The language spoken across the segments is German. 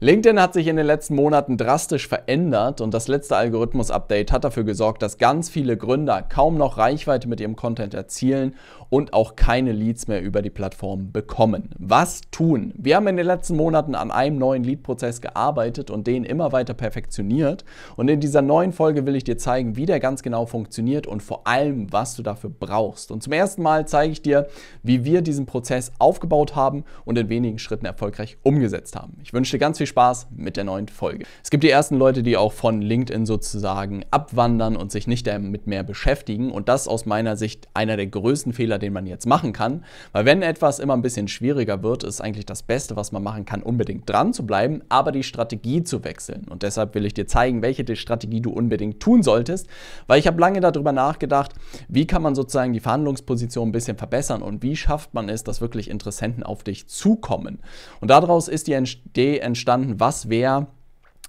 LinkedIn hat sich in den letzten Monaten drastisch verändert und das letzte Algorithmus-Update hat dafür gesorgt, dass ganz viele Gründer kaum noch Reichweite mit ihrem Content erzielen und auch keine Leads mehr über die Plattform bekommen. Was tun? Wir haben in den letzten Monaten an einem neuen Lead-Prozess gearbeitet und den immer weiter perfektioniert. Und in dieser neuen Folge will ich dir zeigen, wie der ganz genau funktioniert und vor allem, was du dafür brauchst. Und zum ersten Mal zeige ich dir, wie wir diesen Prozess aufgebaut haben und in wenigen Schritten erfolgreich umgesetzt haben. Ich wünsche dir ganz viel Spaß mit der neuen Folge. Es gibt die ersten Leute, die auch von LinkedIn sozusagen abwandern und sich nicht damit mehr beschäftigen. Und das aus meiner Sicht einer der größten Fehler, den man jetzt machen kann. Weil wenn etwas immer ein bisschen schwieriger wird, ist eigentlich das Beste, was man machen kann, unbedingt dran zu bleiben, aber die Strategie zu wechseln. Und deshalb will ich dir zeigen, welche Strategie du unbedingt tun solltest. Weil ich habe lange darüber nachgedacht, wie kann man sozusagen die Verhandlungsposition ein bisschen verbessern und wie schafft man es, dass wirklich Interessenten auf dich zukommen. Und daraus ist die Idee entstanden, verstanden, was wäre,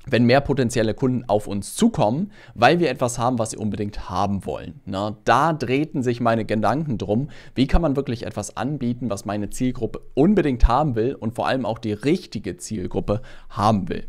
wenn mehr potenzielle Kunden auf uns zukommen, weil wir etwas haben, was sie unbedingt haben wollen. Na, ne? da drehten sich meine Gedanken drum, wie kann man wirklich etwas anbieten, was meine Zielgruppe unbedingt haben will und vor allem auch die richtige Zielgruppe haben will.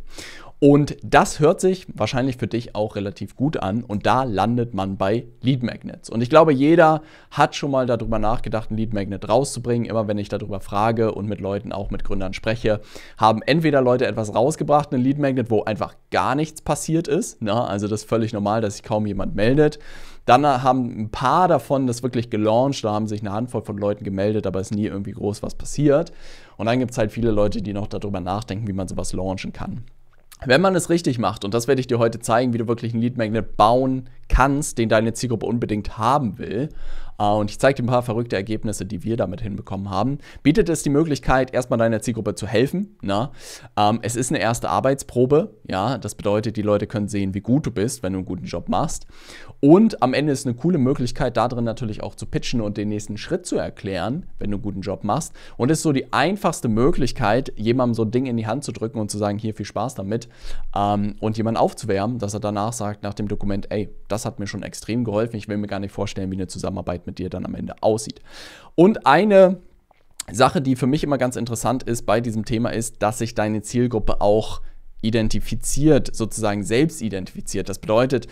Und das hört sich wahrscheinlich für dich auch relativ gut an. Und da landet man bei Lead Magnets. Und ich glaube, jeder hat schon mal darüber nachgedacht, ein Lead Magnet rauszubringen. Immer wenn ich darüber frage und mit Leuten, auch mit Gründern spreche, haben entweder Leute etwas rausgebracht, ein Lead Magnet, wo einfach gar nichts passiert ist. Na, ne? also das ist völlig normal, dass sich kaum jemand meldet. Dann haben ein paar davon das wirklich gelauncht, da haben sich eine Handvoll von Leuten gemeldet, aber ist nie irgendwie groß was passiert. Und dann gibt es halt viele Leute, die noch darüber nachdenken, wie man sowas launchen kann. Wenn man es richtig macht, und das werde ich dir heute zeigen, wie du wirklich einen Lead Magnet bauen kannst, den deine Zielgruppe unbedingt haben will, Ah, und ich zeige dir ein paar verrückte Ergebnisse, die wir damit hinbekommen haben, bietet es die Möglichkeit, erstmal deiner Zielgruppe zu helfen. Na? Ähm, es ist eine erste Arbeitsprobe. Ja? Das bedeutet, die Leute können sehen, wie gut du bist, wenn du einen guten Job machst. Und am Ende ist eine coole Möglichkeit, darin natürlich auch zu pitchen und den nächsten Schritt zu erklären, wenn du einen guten Job machst. Und es ist so die einfachste Möglichkeit, jemandem so ein Ding in die Hand zu drücken und zu sagen, hier viel Spaß damit ähm, und jemanden aufzuwärmen, dass er danach sagt, nach dem Dokument, ey, das hat mir schon extrem geholfen, ich will mir gar nicht vorstellen, wie eine Zusammenarbeit mit mit dir dann am Ende aussieht. Und eine Sache, die für mich immer ganz interessant ist bei diesem Thema, ist, dass sich deine Zielgruppe auch identifiziert, sozusagen selbst identifiziert. Das bedeutet,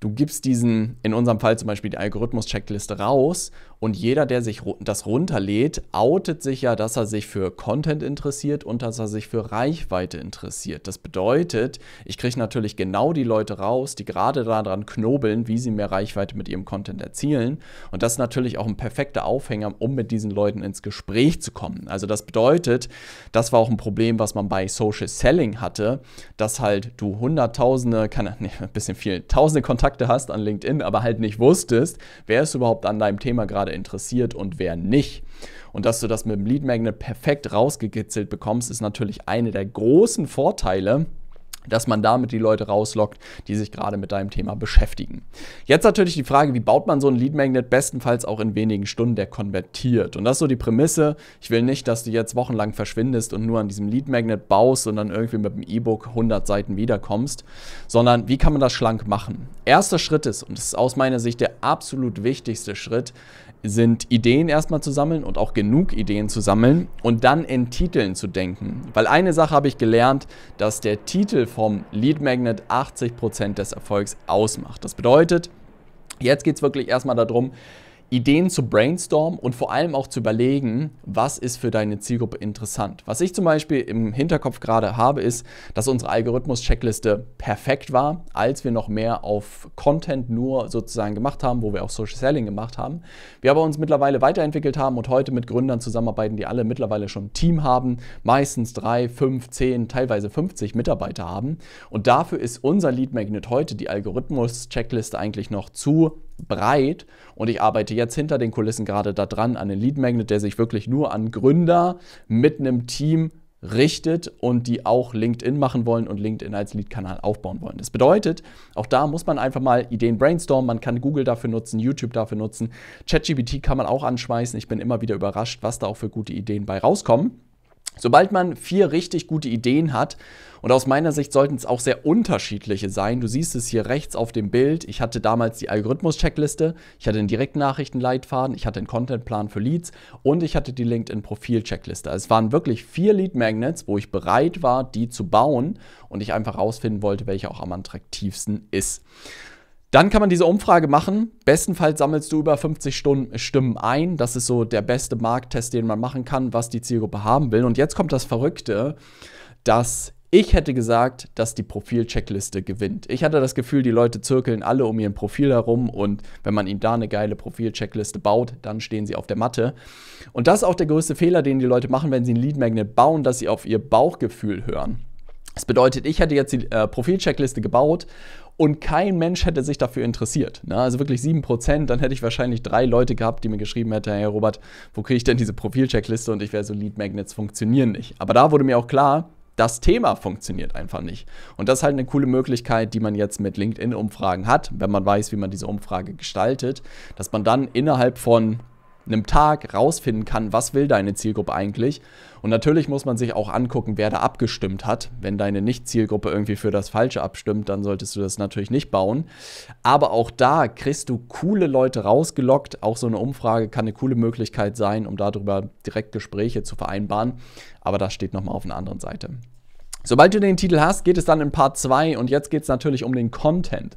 du gibst diesen, in unserem Fall zum Beispiel die Algorithmus-Checkliste raus und jeder, der sich das runterlädt, outet sich ja, dass er sich für Content interessiert und dass er sich für Reichweite interessiert. Das bedeutet, ich kriege natürlich genau die Leute raus, die gerade daran knobeln, wie sie mehr Reichweite mit ihrem Content erzielen. Und das ist natürlich auch ein perfekter Aufhänger, um mit diesen Leuten ins Gespräch zu kommen. Also das bedeutet, das war auch ein Problem, was man bei Social Selling hatte, dass halt du hunderttausende, kann, nee, ein bisschen viel, tausende Kontakte hast an LinkedIn, aber halt nicht wusstest, wer ist überhaupt an deinem Thema gerade gerade interessiert und wer nicht. Und dass du das mit dem Lead Magnet perfekt rausgekitzelt bekommst, ist natürlich einer der großen Vorteile, dass man damit die Leute rauslockt, die sich gerade mit deinem Thema beschäftigen. Jetzt natürlich die Frage, wie baut man so einen Lead Magnet bestenfalls auch in wenigen Stunden, der konvertiert? Und das ist so die Prämisse. Ich will nicht, dass du jetzt wochenlang verschwindest und nur an diesem Lead Magnet baust und dann irgendwie mit dem E-Book 100 Seiten wiederkommst, sondern wie kann man das schlank machen? Erster Schritt ist, und das ist aus meiner Sicht der absolut wichtigste Schritt, sind Ideen erstmal zu sammeln und auch genug Ideen zu sammeln und dann in Titeln zu denken. Weil eine Sache habe ich gelernt, dass der Titel von vom Lead Magnet 80% des Erfolgs ausmacht. Das bedeutet, jetzt geht es wirklich erstmal darum, Ideen zu brainstormen und vor allem auch zu überlegen, was ist für deine Zielgruppe interessant. Was ich zum Beispiel im Hinterkopf gerade habe, ist, dass unsere Algorithmus-Checkliste perfekt war, als wir noch mehr auf Content nur sozusagen gemacht haben, wo wir auch Social Selling gemacht haben. Wir aber uns mittlerweile weiterentwickelt haben und heute mit Gründern zusammenarbeiten, die alle mittlerweile schon ein Team haben, meistens drei, fünf, zehn, teilweise 50 Mitarbeiter haben. Und dafür ist unser Lead Magnet heute die Algorithmus-Checkliste eigentlich noch zu breit und ich arbeite jetzt hinter den Kulissen gerade daran an den Lead Magnet, der sich wirklich nur an Gründer mit einem Team richtet und die auch LinkedIn machen wollen und LinkedIn als Lead-Kanal aufbauen wollen. Das bedeutet, auch da muss man einfach mal Ideen brainstormen, man kann Google dafür nutzen, YouTube dafür nutzen, ChatGPT kann man auch anschmeißen. Ich bin immer wieder überrascht, was da auch für gute Ideen bei rauskommen. Sobald man vier richtig gute Ideen hat, und aus meiner Sicht sollten es auch sehr unterschiedliche sein, du siehst es hier rechts auf dem Bild, ich hatte damals die Algorithmus-Checkliste, ich hatte den Direktnachrichtenleitfaden, ich hatte den Contentplan für Leads und ich hatte die LinkedIn-Profil-Checkliste. es waren wirklich vier Lead-Magnets, wo ich bereit war, die zu bauen und ich einfach herausfinden wollte, welche auch am attraktivsten ist. Dann kann man diese Umfrage machen. Bestenfalls sammelst du über 50 Stunden äh, Stimmen ein. Das ist so der beste Markttest, den man machen kann, was die Zielgruppe haben will. Und jetzt kommt das Verrückte, dass ich hätte gesagt, dass die Profilcheckliste gewinnt. Ich hatte das Gefühl, die Leute zirkeln alle um ihren Profil herum und wenn man ihnen da eine geile Profilcheckliste baut, dann stehen sie auf der Matte. Und das ist auch der größte Fehler, den die Leute machen, wenn sie ein Lead Magnet bauen, dass sie auf ihr Bauchgefühl hören. Das bedeutet, ich hätte jetzt die äh, Profilcheckliste gebaut und kein Mensch hätte sich dafür interessiert. Ne? Also wirklich 7%, dann hätte ich wahrscheinlich drei Leute gehabt, die mir geschrieben hätten, hey Robert, wo kriege ich denn diese Profilcheckliste? Und ich wäre so, Lead Magnets funktionieren nicht. Aber da wurde mir auch klar, das Thema funktioniert einfach nicht. Und das ist halt eine coole Möglichkeit, die man jetzt mit LinkedIn-Umfragen hat, wenn man weiß, wie man diese Umfrage gestaltet, dass man dann innerhalb von einem Tag rausfinden kann, was will deine Zielgruppe eigentlich. Und natürlich muss man sich auch angucken, wer da abgestimmt hat. Wenn deine Nicht-Zielgruppe irgendwie für das Falsche abstimmt, dann solltest du das natürlich nicht bauen. Aber auch da kriegst du coole Leute rausgelockt. Auch so eine Umfrage kann eine coole Möglichkeit sein, um darüber direkt Gespräche zu vereinbaren. Aber das steht nochmal auf einer anderen Seite. Sobald du den Titel hast, geht es dann in Part 2 und jetzt geht es natürlich um den Content.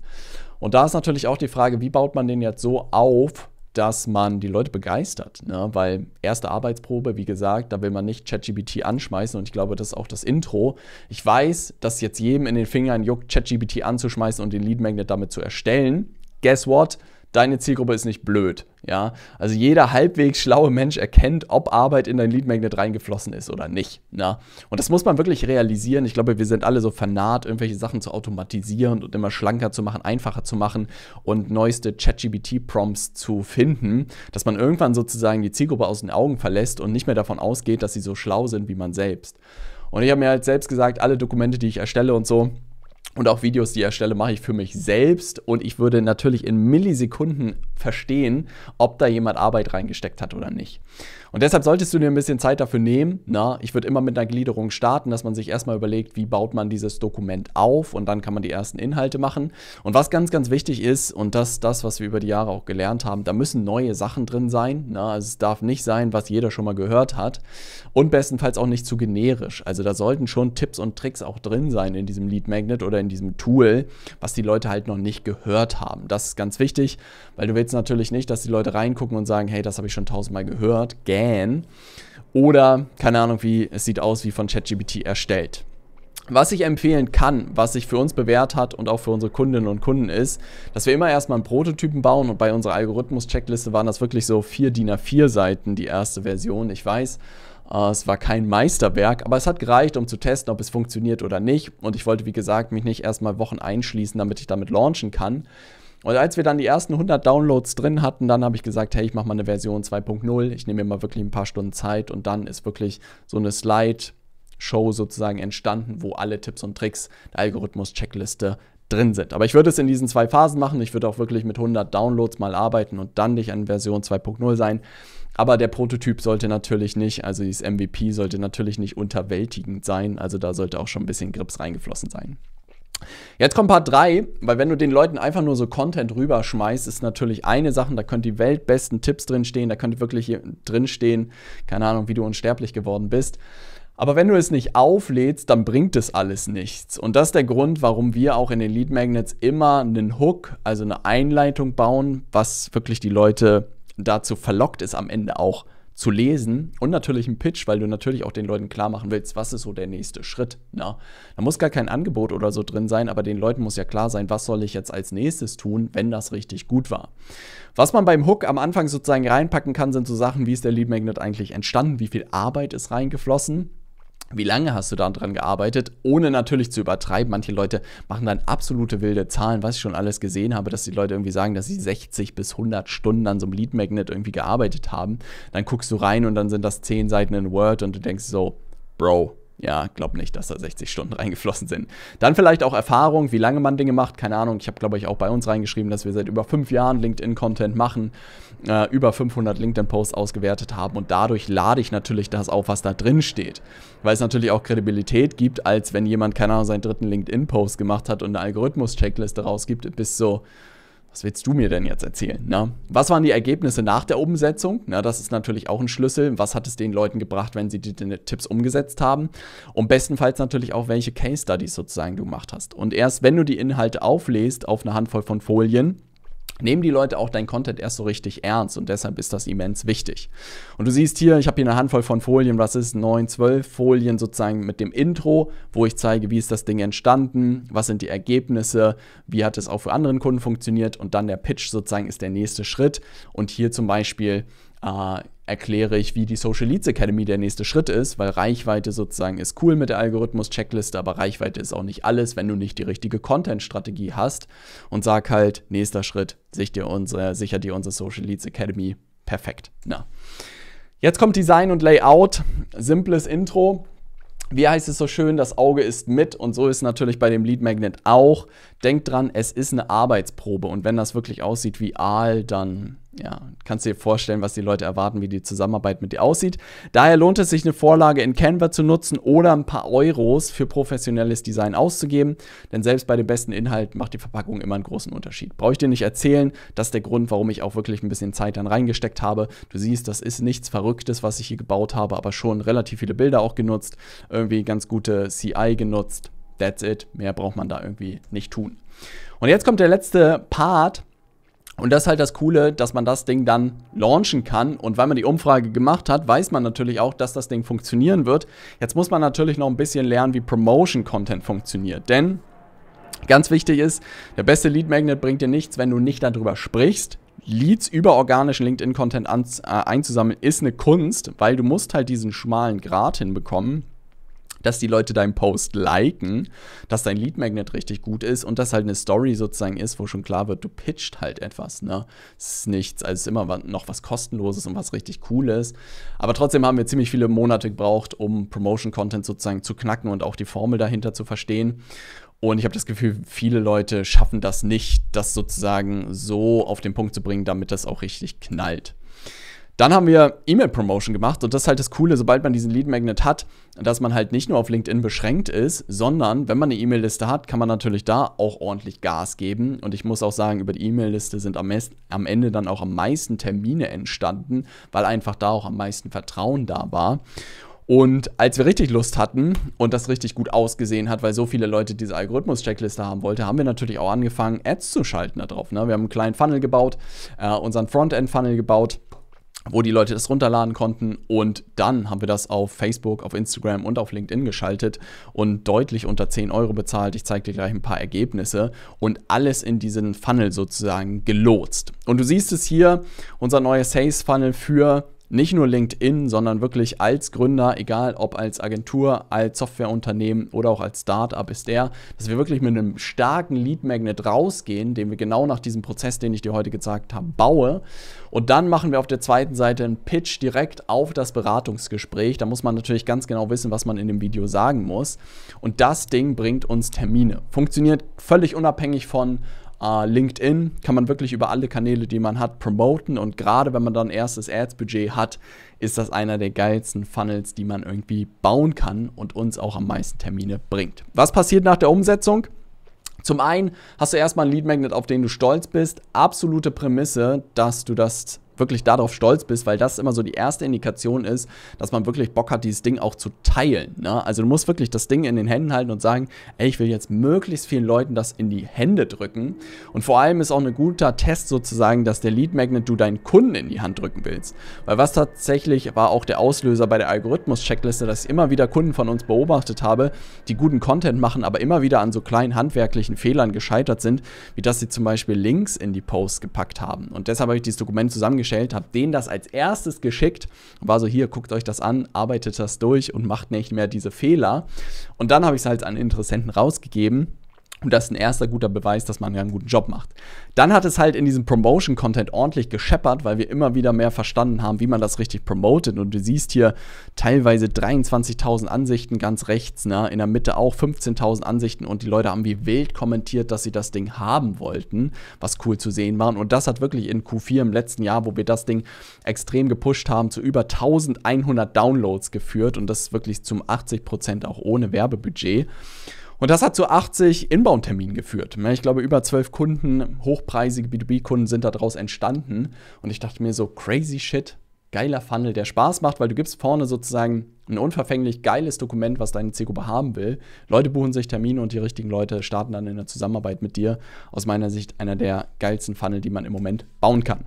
Und da ist natürlich auch die Frage, wie baut man den jetzt so auf, dass man die Leute begeistert. Ne? Weil erste Arbeitsprobe, wie gesagt, da will man nicht ChatGBT anschmeißen und ich glaube, das ist auch das Intro. Ich weiß, dass jetzt jedem in den Fingern juckt, ChatGBT anzuschmeißen und den Lead Magnet damit zu erstellen. Guess what? deine Zielgruppe ist nicht blöd. Ja? Also jeder halbwegs schlaue Mensch erkennt, ob Arbeit in dein Lead Magnet reingeflossen ist oder nicht. Na? Und das muss man wirklich realisieren. Ich glaube, wir sind alle so vernaht, irgendwelche Sachen zu automatisieren und immer schlanker zu machen, einfacher zu machen und neueste chatgbt prompts zu finden, dass man irgendwann sozusagen die Zielgruppe aus den Augen verlässt und nicht mehr davon ausgeht, dass sie so schlau sind wie man selbst. Und ich habe mir halt selbst gesagt, alle Dokumente, die ich erstelle und so, und auch Videos, die ich erstelle, mache ich für mich selbst und ich würde natürlich in Millisekunden verstehen, ob da jemand Arbeit reingesteckt hat oder nicht. Und deshalb solltest du dir ein bisschen Zeit dafür nehmen. Na, ich würde immer mit einer Gliederung starten, dass man sich erstmal überlegt, wie baut man dieses Dokument auf und dann kann man die ersten Inhalte machen. Und was ganz, ganz wichtig ist, und das das, was wir über die Jahre auch gelernt haben, da müssen neue Sachen drin sein. Na, also es darf nicht sein, was jeder schon mal gehört hat. Und bestenfalls auch nicht zu generisch. Also da sollten schon Tipps und Tricks auch drin sein in diesem Lead Magnet oder in diesem Tool, was die Leute halt noch nicht gehört haben. Das ist ganz wichtig, weil du willst natürlich nicht, dass die Leute reingucken und sagen, hey, das habe ich schon tausendmal gehört. Gäh man oder keine Ahnung, wie es sieht aus, wie von ChatGPT erstellt. Was ich empfehlen kann, was sich für uns bewährt hat und auch für unsere Kundinnen und Kunden ist, dass wir immer erstmal einen Prototypen bauen und bei unserer Algorithmus-Checkliste waren das wirklich so vier DIN A4-Seiten, die erste Version. Ich weiß, äh, es war kein Meisterwerk, aber es hat gereicht, um zu testen, ob es funktioniert oder nicht. Und ich wollte, wie gesagt, mich nicht erstmal Wochen einschließen, damit ich damit launchen kann. Und als wir dann die ersten 100 Downloads drin hatten, dann habe ich gesagt, hey, ich mache mal eine Version 2.0. Ich nehme mir mal wirklich ein paar Stunden Zeit und dann ist wirklich so eine Slide-Show sozusagen entstanden, wo alle Tipps und Tricks der Algorithmus-Checkliste drin sind. Aber ich würde es in diesen zwei Phasen machen. Ich würde auch wirklich mit 100 Downloads mal arbeiten und dann nicht an Version 2.0 sein. Aber der Prototyp sollte natürlich nicht, also dieses MVP sollte natürlich nicht unterwältigend sein. Also da sollte auch schon ein bisschen Grips reingeflossen sein. Jetzt kommt Part 3, weil wenn du den Leuten einfach nur so Content rüberschmeißt, ist natürlich eine Sache, da können die weltbesten Tipps drinstehen, da könnte wirklich drinstehen, keine Ahnung, wie du unsterblich geworden bist. Aber wenn du es nicht auflädst, dann bringt es alles nichts. Und das ist der Grund, warum wir auch in den Lead Magnets immer einen Hook, also eine Einleitung bauen, was wirklich die Leute dazu verlockt ist, am Ende auch zu lesen und natürlich einen Pitch, weil du natürlich auch den Leuten klar machen willst, was ist so der nächste Schritt. Na, ne? da muss gar kein Angebot oder so drin sein, aber den Leuten muss ja klar sein, was soll ich jetzt als nächstes tun, wenn das richtig gut war. Was man beim Hook am Anfang sozusagen reinpacken kann, sind so Sachen, wie ist der Lead Magnet eigentlich entstanden, wie viel Arbeit ist reingeflossen wie lange hast du daran gearbeitet, ohne natürlich zu übertreiben? Manche Leute machen dann absolute wilde Zahlen, was ich schon alles gesehen habe, dass die Leute irgendwie sagen, dass sie 60 bis 100 Stunden an so einem Lead Magnet irgendwie gearbeitet haben. Dann guckst du rein und dann sind das 10 Seiten in Word und du denkst so, Bro, ja, glaub nicht, dass da 60 Stunden reingeflossen sind. Dann vielleicht auch Erfahrung, wie lange man Dinge macht, keine Ahnung. Ich habe, glaube ich, auch bei uns reingeschrieben, dass wir seit über fünf Jahren LinkedIn-Content machen äh, über 500 LinkedIn-Posts ausgewertet haben und dadurch lade ich natürlich das auf, was da drin steht. Weil es natürlich auch Kredibilität gibt, als wenn jemand, keine Ahnung, seinen dritten LinkedIn-Post gemacht hat und eine Algorithmus-Checkliste rausgibt, bis so, was willst du mir denn jetzt erzählen? Ne? Was waren die Ergebnisse nach der Umsetzung? Na, das ist natürlich auch ein Schlüssel. Was hat es den Leuten gebracht, wenn sie die, die, Tipps umgesetzt haben? Und bestenfalls natürlich auch, welche Case Studies sozusagen du gemacht hast. Und erst wenn du die Inhalte auflässt auf eine Handvoll von Folien, nehmen die Leute auch dein Content erst so richtig ernst und deshalb ist das immens wichtig. Und du siehst hier, ich habe hier eine Handvoll von Folien, was ist 9, 12 Folien sozusagen mit dem Intro, wo ich zeige, wie ist das Ding entstanden, was sind die Ergebnisse, wie hat es auch für anderen Kunden funktioniert und dann der Pitch sozusagen ist der nächste Schritt und hier zum Beispiel äh, erkläre ich, wie die Social Leads Academy der nächste Schritt ist, weil Reichweite sozusagen ist cool mit der Algorithmus-Checkliste, aber Reichweite ist auch nicht alles, wenn du nicht die richtige Content-Strategie hast. Und sag halt, nächster Schritt, sicher dir unsere, sicher dir unsere Social Leads Academy. Perfekt. Na. Jetzt kommt Design und Layout. Simples Intro. Wie heißt es so schön, das Auge ist mit und so ist es natürlich bei dem Lead Magnet auch. Denk dran, es ist eine Arbeitsprobe und wenn das wirklich aussieht wie Aal, dann ja, kannst dir vorstellen, was die Leute erwarten, wie die Zusammenarbeit mit dir aussieht. Daher lohnt es sich, eine Vorlage in Canva zu nutzen oder ein paar Euros für professionelles Design auszugeben, denn selbst bei den besten Inhalten macht die Verpackung immer einen großen Unterschied. Brauche ich dir nicht erzählen, das ist der Grund, warum ich auch wirklich ein bisschen Zeit dann reingesteckt habe. Du siehst, das ist nichts Verrücktes, was ich hier gebaut habe, aber schon relativ viele Bilder auch genutzt, irgendwie ganz gute CI genutzt. That's it, mehr braucht man da irgendwie nicht tun. Und jetzt kommt der letzte Part, und das ist halt das Coole, dass man das Ding dann launchen kann. Und weil man die Umfrage gemacht hat, weiß man natürlich auch, dass das Ding funktionieren wird. Jetzt muss man natürlich noch ein bisschen lernen, wie Promotion-Content funktioniert. Denn ganz wichtig ist, der beste Lead Magnet bringt dir nichts, wenn du nicht darüber sprichst. Leads über organischen LinkedIn-Content äh, einzusammeln, ist eine Kunst, weil du musst halt diesen schmalen Grat hinbekommen dass die Leute deinen Post liken, dass dein Lead Magnet richtig gut ist und dass halt eine Story sozusagen ist, wo schon klar wird, du pitcht halt etwas. Ne? Es ist nichts, also es ist immer noch was Kostenloses und was richtig Cooles. Aber trotzdem haben wir ziemlich viele Monate gebraucht, um Promotion-Content sozusagen zu knacken und auch die Formel dahinter zu verstehen. Und ich habe das Gefühl, viele Leute schaffen das nicht, das sozusagen so auf den Punkt zu bringen, damit das auch richtig knallt. Dann haben wir E-Mail-Promotion gemacht und das ist halt das Coole, sobald man diesen Lead Magnet hat, dass man halt nicht nur auf LinkedIn beschränkt ist, sondern wenn man eine E-Mail-Liste hat, kann man natürlich da auch ordentlich Gas geben. Und ich muss auch sagen, über die E-Mail-Liste sind am, am Ende dann auch am meisten Termine entstanden, weil einfach da auch am meisten Vertrauen da war. Und als wir richtig Lust hatten und das richtig gut ausgesehen hat, weil so viele Leute diese Algorithmus-Checkliste haben wollten, haben wir natürlich auch angefangen, Ads zu schalten darauf. Ne? Wir haben einen kleinen Funnel gebaut, äh, unseren Frontend-Funnel gebaut wo die Leute das runterladen konnten. Und dann haben wir das auf Facebook, auf Instagram und auf LinkedIn geschaltet und deutlich unter 10 Euro bezahlt. Ich zeige dir gleich ein paar Ergebnisse und alles in diesen Funnel sozusagen gelotst. Und du siehst es hier, unser neuer Sales Funnel für nicht nur LinkedIn, sondern wirklich als Gründer, egal ob als Agentur, als Softwareunternehmen oder auch als Startup, ist der, dass wir wirklich mit einem starken Lead Magnet rausgehen, den wir genau nach diesem Prozess, den ich dir heute gezeigt habe, baue. Und dann machen wir auf der zweiten Seite einen Pitch direkt auf das Beratungsgespräch. Da muss man natürlich ganz genau wissen, was man in dem Video sagen muss. Und das Ding bringt uns Termine. Funktioniert völlig unabhängig von Uh, LinkedIn kann man wirklich über alle Kanäle, die man hat, promoten. Und gerade wenn man dann erstes Ads-Budget hat, ist das einer der geilsten Funnels, die man irgendwie bauen kann und uns auch am meisten Termine bringt. Was passiert nach der Umsetzung? Zum einen hast du erstmal einen Lead Magnet, auf den du stolz bist. Absolute Prämisse, dass du das wirklich darauf stolz bist, weil das immer so die erste Indikation ist, dass man wirklich Bock hat, dieses Ding auch zu teilen. Ne? Also du musst wirklich das Ding in den Händen halten und sagen, ey, ich will jetzt möglichst vielen Leuten das in die Hände drücken. Und vor allem ist auch ein guter Test sozusagen, dass der Lead Magnet du deinen Kunden in die Hand drücken willst. Weil was tatsächlich war auch der Auslöser bei der Algorithmus-Checkliste, dass ich immer wieder Kunden von uns beobachtet habe, die guten Content machen, aber immer wieder an so kleinen handwerklichen Fehlern gescheitert sind, wie dass sie zum Beispiel Links in die Posts gepackt haben. Und deshalb habe ich dieses Dokument zusammengestellt bestellt, habe denen das als erstes geschickt und war so, hier, guckt euch das an, arbeitet das durch und macht nicht mehr diese Fehler. Und dann habe ich es halt an Interessenten rausgegeben. Und das ist ein erster guter Beweis, dass man ja einen guten Job macht. Dann hat es halt in diesem Promotion-Content ordentlich gescheppert, weil wir immer wieder mehr verstanden haben, wie man das richtig promotet. Und du siehst hier teilweise 23.000 Ansichten ganz rechts, ne? in der Mitte auch 15.000 Ansichten. Und die Leute haben wie wild kommentiert, dass sie das Ding haben wollten, was cool zu sehen war. Und das hat wirklich in Q4 im letzten Jahr, wo wir das Ding extrem gepusht haben, zu über 1.100 Downloads geführt. Und das wirklich zum 80% auch ohne Werbebudget. Und das hat zu 80 Inbound-Terminen geführt. Ich glaube, über zwölf Kunden, hochpreisige B2B-Kunden sind daraus entstanden. Und ich dachte mir so, crazy shit, geiler Funnel, der Spaß macht, weil du gibst vorne sozusagen ein unverfänglich geiles Dokument, was deine Zielgruppe haben will. Leute buchen sich Termine und die richtigen Leute starten dann in der Zusammenarbeit mit dir. Aus meiner Sicht einer der geilsten Funnel, die man im Moment bauen kann.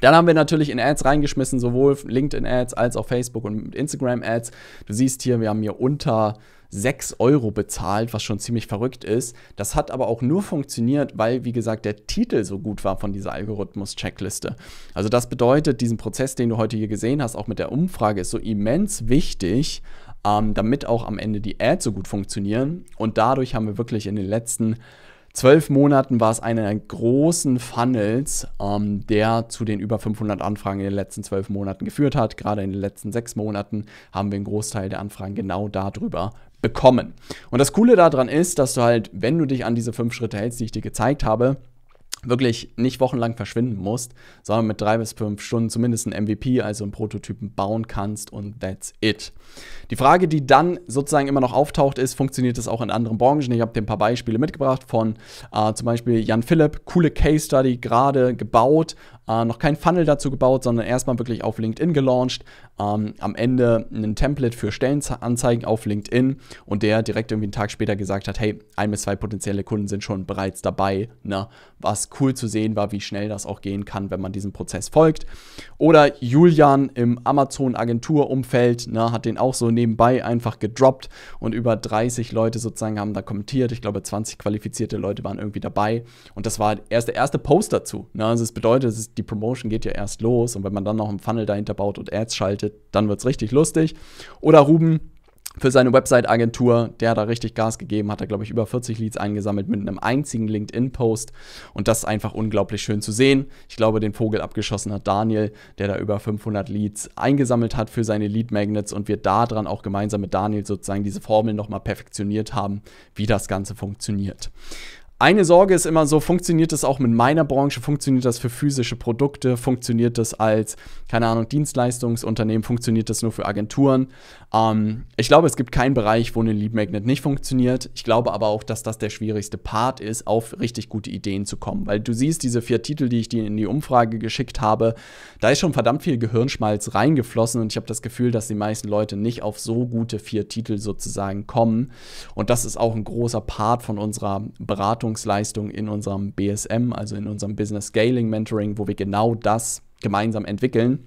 Dann haben wir natürlich in Ads reingeschmissen, sowohl LinkedIn-Ads als auch Facebook- und Instagram-Ads. Du siehst hier, wir haben hier unter 6 Euro bezahlt, was schon ziemlich verrückt ist. Das hat aber auch nur funktioniert, weil, wie gesagt, der Titel so gut war von dieser Algorithmus-Checkliste. Also das bedeutet, diesen Prozess, den du heute hier gesehen hast, auch mit der Umfrage, ist so immens wichtig, ähm, damit auch am Ende die Ads so gut funktionieren. Und dadurch haben wir wirklich in den letzten zwölf Monaten war es einer der großen Funnels, ähm, der zu den über 500 Anfragen in den letzten zwölf Monaten geführt hat. Gerade in den letzten sechs Monaten haben wir einen Großteil der Anfragen genau darüber bekommen. Und das Coole daran ist, dass du halt, wenn du dich an diese fünf Schritte hältst, die ich dir gezeigt habe, wirklich nicht wochenlang verschwinden musst, sondern mit drei bis fünf Stunden zumindest ein MVP, also einen Prototypen bauen kannst und that's it. Die Frage, die dann sozusagen immer noch auftaucht, ist, funktioniert das auch in anderen Branchen? Ich habe dir ein paar Beispiele mitgebracht von äh, zum Beispiel Jan Philipp, coole Case Study, gerade gebaut, äh, noch kein Funnel dazu gebaut, sondern erstmal wirklich auf LinkedIn gelauncht, ähm, am Ende ein Template für Stellenanzeigen auf LinkedIn und der direkt irgendwie einen Tag später gesagt hat, hey, ein bis zwei potenzielle Kunden sind schon bereits dabei, ne? was cool zu sehen war, wie schnell das auch gehen kann, wenn man diesem Prozess folgt. Oder Julian im Amazon-Agentur-Umfeld ne, hat den auch so nebenbei einfach gedroppt und über 30 Leute sozusagen haben da kommentiert. Ich glaube, 20 qualifizierte Leute waren irgendwie dabei und das war erst der erste Post dazu. Ne? Also das bedeutet, die Promotion geht ja erst los und wenn man dann noch einen Funnel dahinter baut und Ads schaltet, arbeitet, dann wird es richtig lustig. Oder Ruben für seine Website-Agentur, der hat da richtig Gas gegeben, hat da, glaube ich, über 40 Leads eingesammelt mit einem einzigen LinkedIn-Post. Und das ist einfach unglaublich schön zu sehen. Ich glaube, den Vogel abgeschossen hat Daniel, der da über 500 Leads eingesammelt hat für seine Lead-Magnets und wir daran auch gemeinsam mit Daniel sozusagen diese Formel nochmal perfektioniert haben, wie das Ganze funktioniert. Eine Sorge ist immer so, funktioniert das auch mit meiner Branche? Funktioniert das für physische Produkte? Funktioniert das als, keine Ahnung, Dienstleistungsunternehmen? Funktioniert das nur für Agenturen? Ähm, ich glaube, es gibt keinen Bereich, wo eine Lead Magnet nicht funktioniert. Ich glaube aber auch, dass das der schwierigste Part ist, auf richtig gute Ideen zu kommen. Weil du siehst, diese vier Titel, die ich dir in die Umfrage geschickt habe, da ist schon verdammt viel Gehirnschmalz reingeflossen und ich habe das Gefühl, dass die meisten Leute nicht auf so gute vier Titel sozusagen kommen. Und das ist auch ein großer Part von unserer Beratung Beratungsleistung in unserem BSM, also in unserem Business Scaling Mentoring, wo wir genau das gemeinsam entwickeln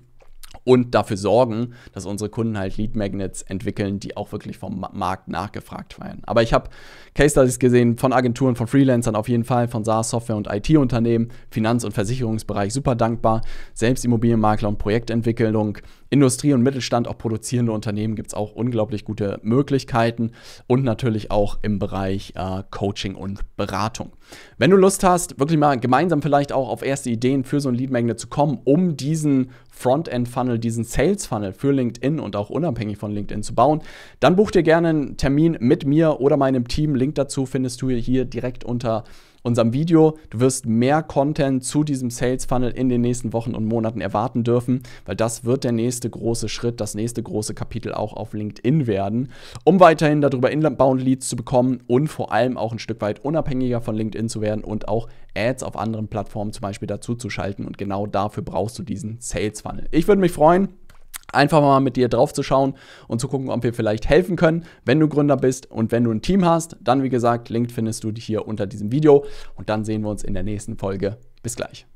und dafür sorgen, dass unsere Kunden halt Lead Magnets entwickeln, die auch wirklich vom Markt nachgefragt werden. Aber ich habe Case Studies gesehen von Agenturen, von Freelancern auf jeden Fall, von SaaS Software und IT-Unternehmen, Finanz- und Versicherungsbereich super dankbar, selbst Immobilienmakler und Projektentwicklung, Industrie und Mittelstand, auch produzierende Unternehmen gibt es auch unglaublich gute Möglichkeiten und natürlich auch im Bereich äh, Coaching und Beratung. Wenn du Lust hast, wirklich mal gemeinsam vielleicht auch auf erste Ideen für so ein Lead Magnet zu kommen, um diesen Frontend-Funnel, diesen Sales-Funnel für LinkedIn und auch unabhängig von LinkedIn zu bauen, dann buch dir gerne einen Termin mit mir oder meinem Team. Link dazu findest du hier direkt unter unserem Video. Du wirst mehr Content zu diesem Sales Funnel in den nächsten Wochen und Monaten erwarten dürfen, weil das wird der nächste große Schritt, das nächste große Kapitel auch auf LinkedIn werden, um weiterhin darüber inbound Leads zu bekommen und vor allem auch ein Stück weit unabhängiger von LinkedIn LinkedIn zu werden und auch Ads auf anderen Plattformen zum Beispiel dazu zu schalten. Und genau dafür brauchst du diesen Sales Funnel. Ich würde mich freuen, einfach mal mit dir drauf zu schauen und zu gucken, ob wir vielleicht helfen können, wenn du Gründer bist und wenn du ein Team hast. Dann, wie gesagt, Link findest du hier unter diesem Video und dann sehen wir uns in der nächsten Folge. Bis gleich.